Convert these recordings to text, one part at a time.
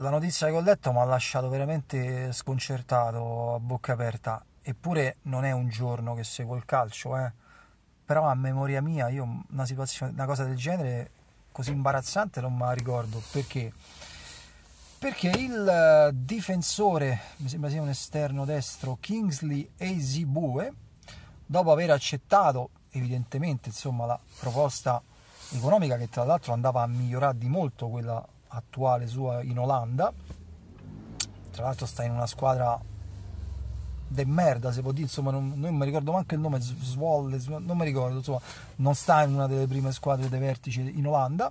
La notizia che ho letto mi ha lasciato veramente sconcertato, a bocca aperta. Eppure non è un giorno che seguo il calcio, eh. Però a memoria mia, io una, una cosa del genere così imbarazzante non me la ricordo. Perché? Perché il difensore, mi sembra sia un esterno destro, Kingsley Ezibue, dopo aver accettato evidentemente insomma, la proposta economica che tra l'altro andava a migliorare di molto quella attuale sua in Olanda. Tra l'altro sta in una squadra de merda, se può dire, insomma, non, non mi ricordo neanche il nome, Svolle, non mi ricordo, insomma, non sta in una delle prime squadre dei vertici in Olanda.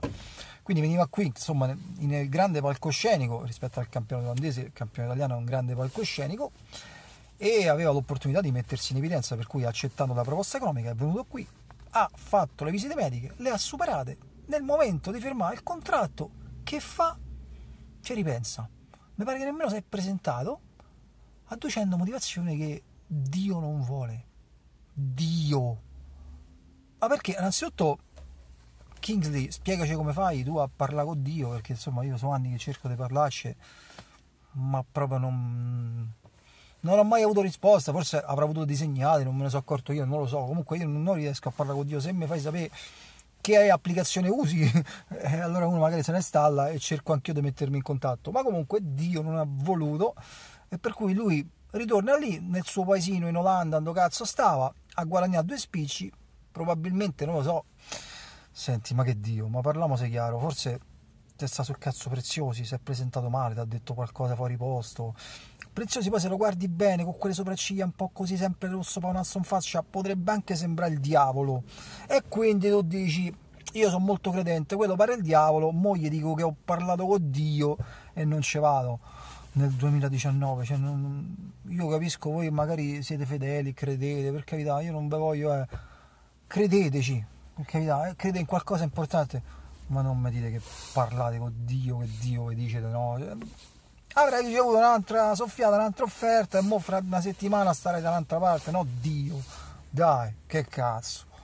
Quindi veniva qui, insomma, nel grande palcoscenico, rispetto al campione olandese, il campione italiano è un grande palcoscenico, e aveva l'opportunità di mettersi in evidenza, per cui accettando la proposta economica è venuto qui, ha fatto le visite mediche, le ha superate, nel momento di firmare il contratto che fa? Ci ripensa. Mi pare che nemmeno si è presentato adducendo motivazione che Dio non vuole. Dio. Ma perché? Innanzitutto, Kingsley, spiegaci come fai tu a parlare con Dio, perché insomma io sono anni che cerco di parlarci, ma proprio non... Non ho mai avuto risposta, forse avrà avuto dei non me ne sono accorto io, non lo so. Comunque io non riesco a parlare con Dio. Se mi fai sapere che applicazione usi? Eh, allora uno magari se ne installa e cerco anch'io di mettermi in contatto, ma comunque Dio non ha voluto e per cui lui ritorna lì nel suo paesino in Olanda, dove cazzo stava, ha guadagnato due spicci, probabilmente non lo so. Senti, ma che Dio, ma parliamo se chiaro, forse ti testa sul cazzo preziosi, si è presentato male, ti ha detto qualcosa fuori posto, Preziosi poi se lo guardi bene con quelle sopracciglia un po' così sempre rosso paonazzo in faccia potrebbe anche sembrare il diavolo e quindi tu dici io sono molto credente, quello pare il diavolo, moglie dico che ho parlato con Dio e non ci vado nel 2019, cioè non, io capisco voi magari siete fedeli, credete, per carità, io non ve voglio, eh, credeteci, per carità, eh, credete in qualcosa importante, ma non mi dite che parlate con Dio, che Dio vi dice no, cioè, avrei ricevuto un'altra soffiata, un'altra offerta e mo fra una settimana starai dall'altra parte. No, Dio, dai, che cazzo.